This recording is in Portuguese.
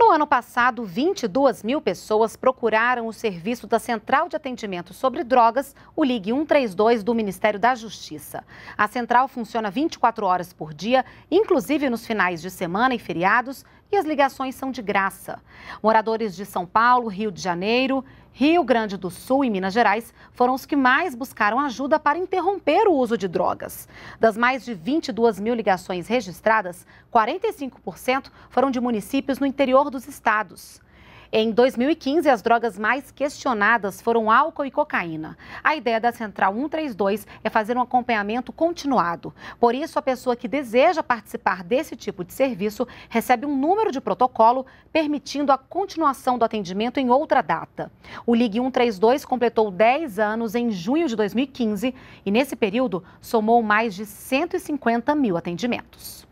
No ano passado, 22 mil pessoas procuraram o serviço da Central de Atendimento sobre Drogas, o Ligue 132 do Ministério da Justiça. A central funciona 24 horas por dia, inclusive nos finais de semana e feriados, e as ligações são de graça. Moradores de São Paulo, Rio de Janeiro, Rio Grande do Sul e Minas Gerais foram os que mais buscaram ajuda para interromper o uso de drogas. Das mais de 22 mil ligações registradas, 45% foram de municípios no interior dos estados. Em 2015, as drogas mais questionadas foram álcool e cocaína. A ideia da Central 132 é fazer um acompanhamento continuado. Por isso, a pessoa que deseja participar desse tipo de serviço recebe um número de protocolo permitindo a continuação do atendimento em outra data. O Ligue 132 completou 10 anos em junho de 2015 e, nesse período, somou mais de 150 mil atendimentos.